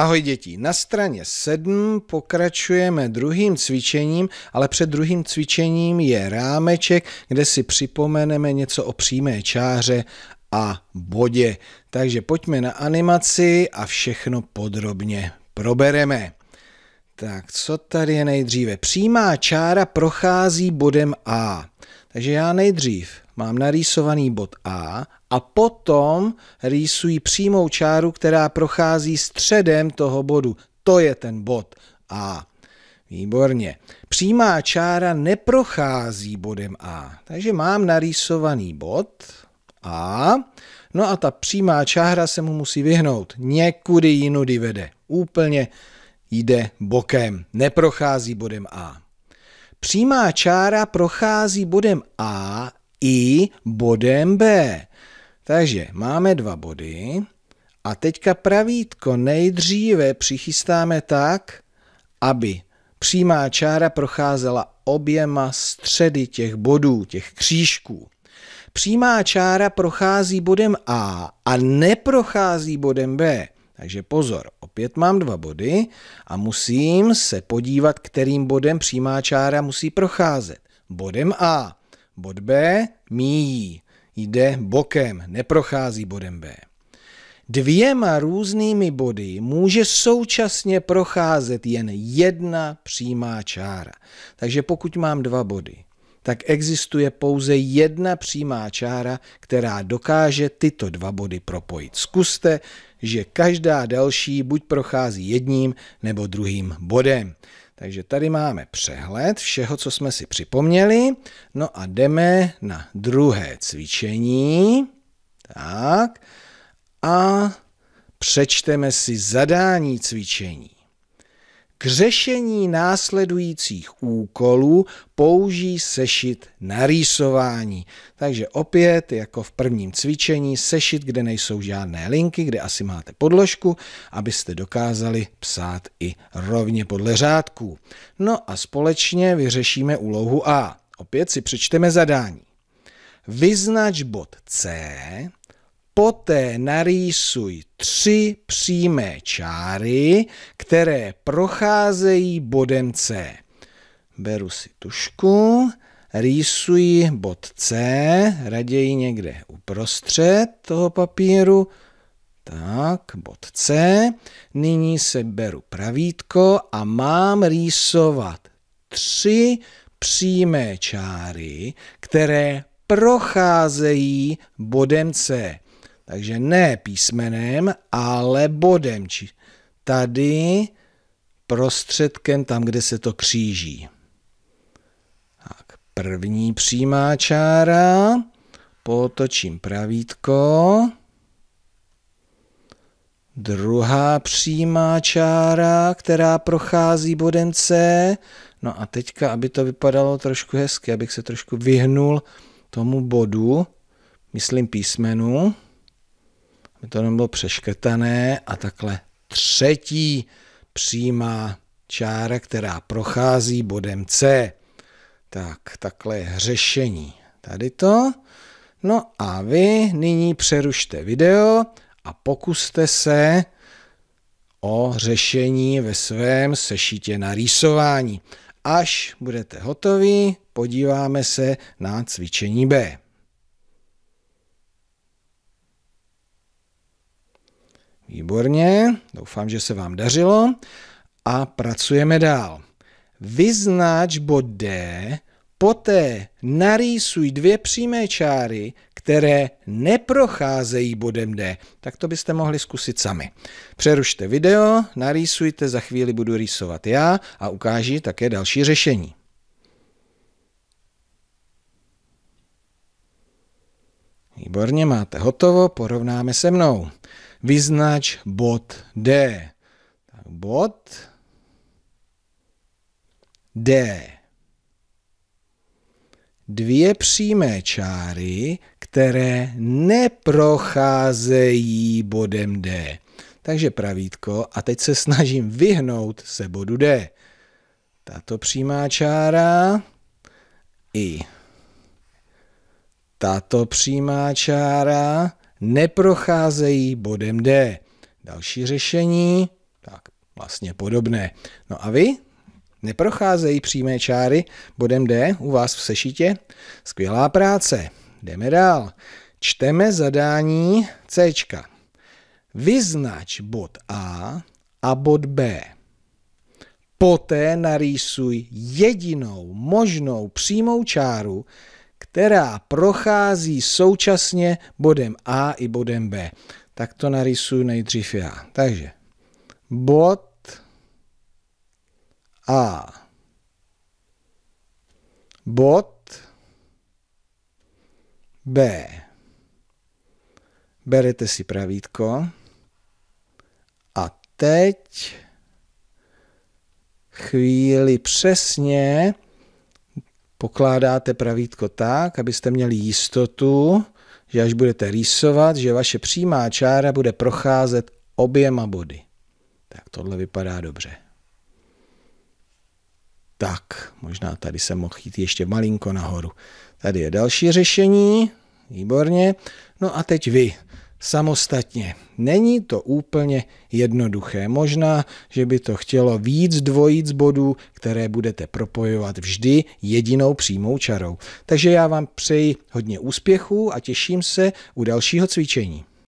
Ahoj děti, na straně 7 pokračujeme druhým cvičením, ale před druhým cvičením je rámeček, kde si připomeneme něco o přímé čáře a bodě. Takže pojďme na animaci a všechno podrobně probereme. Tak co tady je nejdříve? Přímá čára prochází bodem A. Takže já nejdřív mám narýsovaný bod A a potom rýsuji přímou čáru, která prochází středem toho bodu. To je ten bod A. Výborně. Přímá čára neprochází bodem A, takže mám narýsovaný bod A, no a ta přímá čára se mu musí vyhnout. Někudy jinudy vede. Úplně jde bokem, neprochází bodem A. Přímá čára prochází bodem A i bodem B. Takže máme dva body a teďka pravítko nejdříve přichystáme tak, aby přímá čára procházela oběma středy těch bodů, těch křížků. Přímá čára prochází bodem A a neprochází bodem B. Takže pozor. Opět mám dva body a musím se podívat, kterým bodem přímá čára musí procházet. Bodem A. Bod B míjí, jde bokem, neprochází bodem B. Dvěma různými body může současně procházet jen jedna přímá čára. Takže pokud mám dva body, tak existuje pouze jedna přímá čára, která dokáže tyto dva body propojit. Zkuste že každá další buď prochází jedním nebo druhým bodem. Takže tady máme přehled všeho, co jsme si připomněli. No a jdeme na druhé cvičení. Tak. A přečteme si zadání cvičení. K řešení následujících úkolů použijí sešit na rýsování. Takže opět, jako v prvním cvičení, sešit, kde nejsou žádné linky, kde asi máte podložku, abyste dokázali psát i rovně podle řádků. No a společně vyřešíme úlohu A. Opět si přečteme zadání. Vyznač bod C Poté narýsuj tři přímé čáry, které procházejí bodem C. Beru si tušku, rýsuji bod C, raději někde uprostřed toho papíru. Tak, bod C. Nyní se beru pravítko a mám rýsovat tři přímé čáry, které procházejí bodem C. Takže ne písmenem, ale bodem. Či tady prostředkem tam, kde se to kříží. Tak, první přímá čára, potočím pravítko, druhá přímá čára, která prochází bodem C, no a teďka, aby to vypadalo trošku hezky, abych se trošku vyhnul tomu bodu, myslím písmenu, aby to nebylo přeškrtané a takhle třetí přímá čára, která prochází bodem C. Tak, takhle je řešení. Tady to. No a vy nyní přerušte video a pokuste se o řešení ve svém sešitě na rýsování. Až budete hotovi, podíváme se na cvičení B. Výborně, doufám, že se vám dařilo. A pracujeme dál. Vyznač bod D, poté narýsuj dvě přímé čáry, které neprocházejí bodem D. Tak to byste mohli zkusit sami. Přerušte video, narýsujte, za chvíli budu rýsovat já a ukážu také další řešení. Výborně, máte hotovo, porovnáme se mnou vyznač bod D. Tak bod D. Dvě přímé čáry, které neprocházejí bodem D. Takže pravítko a teď se snažím vyhnout se bodu D. Tato přímá čára i tato přímá čára neprocházejí bodem D. Další řešení, tak vlastně podobné. No a vy? Neprocházejí přímé čáry bodem D u vás v sešitě? Skvělá práce. Jdeme dál. Čteme zadání C. Vyznač bod A a bod B. Poté narýsuj jedinou možnou přímou čáru, která prochází současně bodem A i bodem B. Tak to narysuju nejdřív já. Takže bod A. Bod B. Berete si pravítko a teď chvíli přesně pokládáte pravítko tak, abyste měli jistotu, že až budete rýsovat, že vaše přímá čára bude procházet oběma body. Tak tohle vypadá dobře. Tak, možná tady se mohl jít ještě malinko nahoru. Tady je další řešení, výborně. No a teď vy samostatně. Není to úplně jednoduché. Možná, že by to chtělo víc dvojíc bodů, které budete propojovat vždy jedinou přímou čarou. Takže já vám přeji hodně úspěchů a těším se u dalšího cvičení.